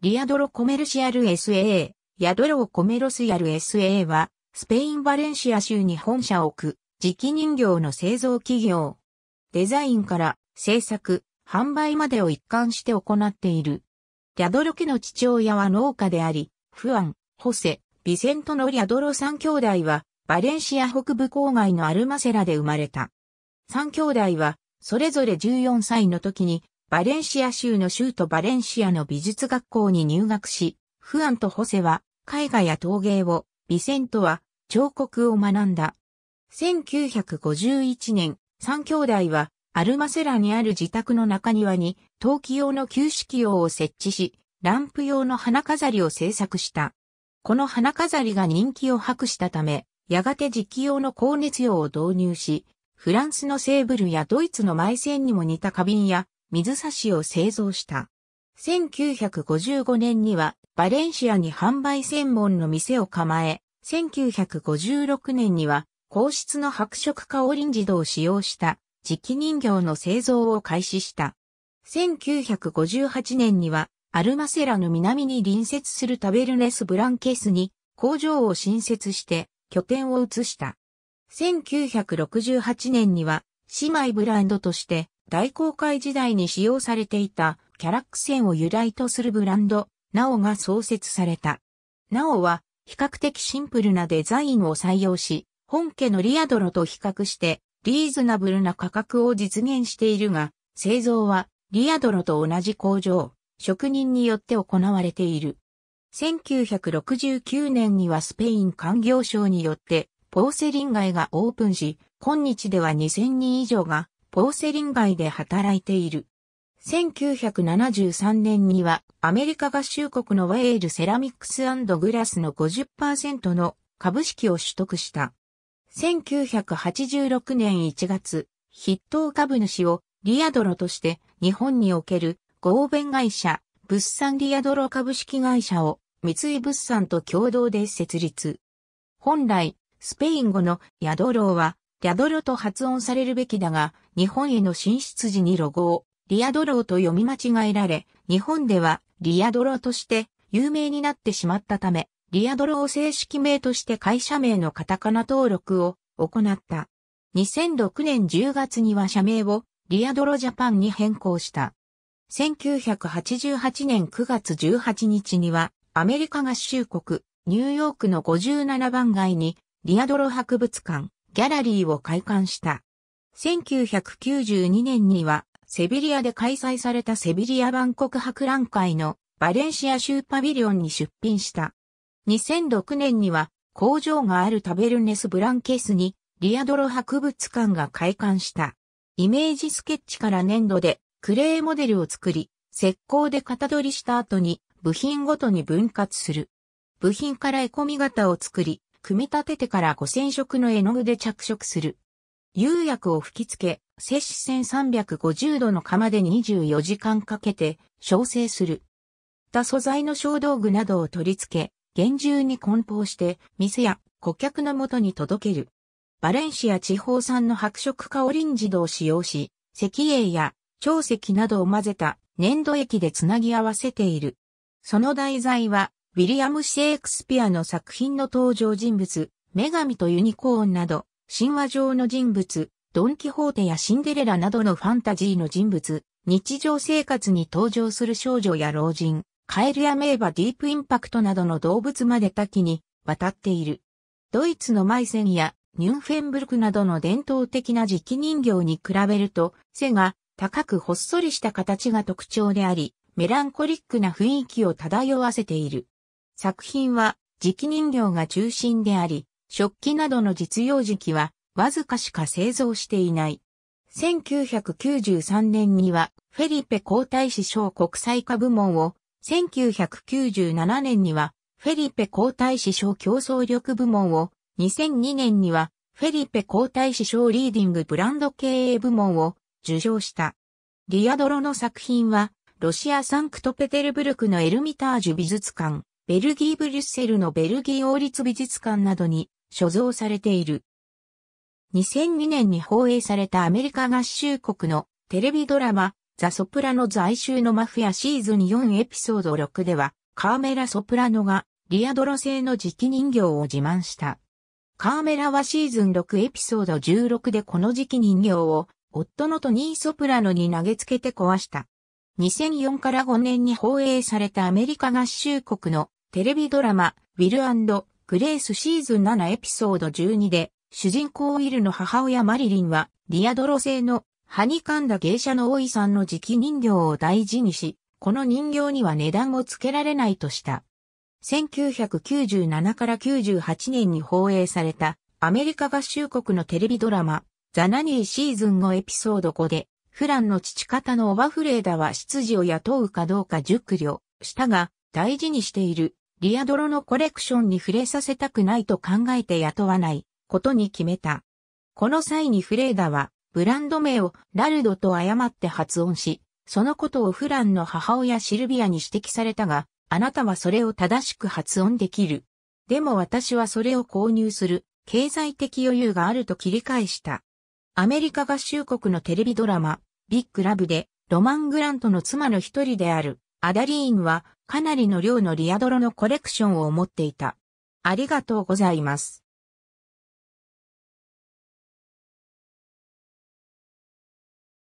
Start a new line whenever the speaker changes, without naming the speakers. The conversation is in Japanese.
リアドロコメルシアル SA、ヤドロコメロスヤル SA は、スペイン・バレンシア州に本社を置く、磁気人形の製造企業。デザインから製作、販売までを一貫して行っている。リアドロ家の父親は農家であり、フアン、ホセ、ビセントのリアドロ三兄弟は、バレンシア北部郊外のアルマセラで生まれた。三兄弟は、それぞれ14歳の時に、バレンシア州の州都バレンシアの美術学校に入学し、フアンとホセは絵画や陶芸を、ビセントは彫刻を学んだ。1951年、三兄弟はアルマセラにある自宅の中庭に陶器用の旧式用を設置し、ランプ用の花飾りを制作した。この花飾りが人気を博したため、やがて磁気用の高熱用を導入し、フランスのセーブルやドイツのセ線にも似た花瓶や水差しを製造した。1955年にはバレンシアに販売専門の店を構え、1956年には皇室の白色化オリンジドを使用した磁気人形の製造を開始した。1958年にはアルマセラの南に隣接するタベルネスブランケスに工場を新設して拠点を移した。1968年には姉妹ブランドとして大航海時代に使用されていたキャラック線を由来とするブランド、ナオが創設された。ナオは比較的シンプルなデザインを採用し、本家のリアドロと比較してリーズナブルな価格を実現しているが、製造はリアドロと同じ工場、職人によって行われている。1969年にはスペイン環境省によってポーセリン街がオープンし、今日では2000人以上がポーセリン街で働いている。1973年にはアメリカ合衆国のイェールセラミックスグラスの50%の株式を取得した。1986年1月、筆頭株主をリアドロとして日本における合弁会社物産リアドロ株式会社を三井物産と共同で設立。本来、スペイン語のヤドローはリアドロと発音されるべきだが、日本への進出時にロゴをリアドローと読み間違えられ、日本ではリアドロとして有名になってしまったため、リアドロを正式名として会社名のカタカナ登録を行った。2006年10月には社名をリアドロジャパンに変更した。1988年9月18日にはアメリカ合衆国ニューヨークの57番街にリアドロ博物館ギャラリーを開館した。1992年には、セビリアで開催されたセビリア万国博覧会のバレンシア州パビリオンに出品した。2006年には、工場があるタベルネスブランケスに、リアドロ博物館が開館した。イメージスケッチから粘土でクレーモデルを作り、石膏で型取りした後に部品ごとに分割する。部品から絵込み型を作り、組み立ててから5000色の絵の具で着色する。釉薬を吹き付け、摂氏1350度の釜で24時間かけて焼成する。他素材の小道具などを取り付け、厳重に梱包して、店や顧客のもとに届ける。バレンシア地方産の白色カオリンジドを使用し、石英や長石などを混ぜた粘土液でつなぎ合わせている。その題材はウィリアム・シェイクスピアの作品の登場人物、女神とユニコーンなど、神話上の人物、ドン・キホーテやシンデレラなどのファンタジーの人物、日常生活に登場する少女や老人、カエルや名馬ディープインパクトなどの動物まで多岐に渡っている。ドイツのマイセンやニュンフェンブルクなどの伝統的な磁気人形に比べると背が高くほっそりした形が特徴であり、メランコリックな雰囲気を漂わせている。作品は磁気人形が中心であり、食器などの実用磁気はわずかしか製造していない。1993年にはフェリペ皇太子賞国際化部門を、1997年にはフェリペ皇太子賞競争力部門を、2002年にはフェリペ皇太子賞リーディングブランド経営部門を受賞した。リアドロの作品は、ロシアサンクトペテルブルクのエルミタージュ美術館、ベルギー・ブリュッセルのベルギー王立美術館などに所蔵されている。2002年に放映されたアメリカ合衆国のテレビドラマ、ザ・ソプラノ在州のマフィアシーズン4エピソード6では、カーメラ・ソプラノがリアドロ製の磁気人形を自慢した。カーメラはシーズン6エピソード16でこの磁気人形を夫のトニー・ソプラノに投げつけて壊した。2004から5年に放映されたアメリカ合衆国のテレビドラマ、ウィルグレースシーズン7エピソード12で、主人公ウィルの母親マリリンは、リアドロ製の、歯に噛んだ芸者の大井さんの磁気人形を大事にし、この人形には値段をつけられないとした。1997から98年に放映された、アメリカ合衆国のテレビドラマ、ザ・ナニーシーズン5エピソード5で、フランの父方のオバフレーダは執事を雇うかどうか熟慮したが、大事にしているリアドロのコレクションに触れさせたくないと考えて雇わないことに決めた。この際にフレーダは、ブランド名をラルドと誤って発音し、そのことをフランの母親シルビアに指摘されたが、あなたはそれを正しく発音できる。でも私はそれを購入する経済的余裕があると切り返した。アメリカ合衆国のテレビドラマ、ビッグラブでロマン・グラントの妻の一人であるアダリーンはかなりの量のリアドロのコレクションを持っていた。ありがとうございます。